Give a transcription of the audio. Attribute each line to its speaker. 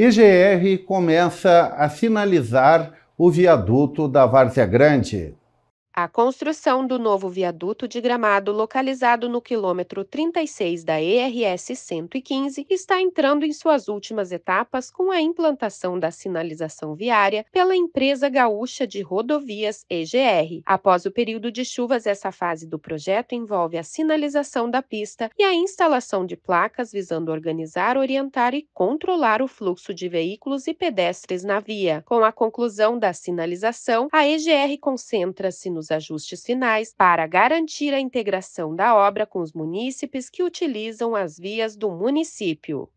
Speaker 1: IGR começa a sinalizar o viaduto da Várzea Grande.
Speaker 2: A construção do novo viaduto de Gramado, localizado no quilômetro 36 da ERS 115, está entrando em suas últimas etapas com a implantação da sinalização viária pela empresa gaúcha de rodovias EGR. Após o período de chuvas, essa fase do projeto envolve a sinalização da pista e a instalação de placas visando organizar, orientar e controlar o fluxo de veículos e pedestres na via. Com a conclusão da sinalização, a EGR concentra-se nos os ajustes finais para garantir a integração da obra com os munícipes que utilizam as vias do município.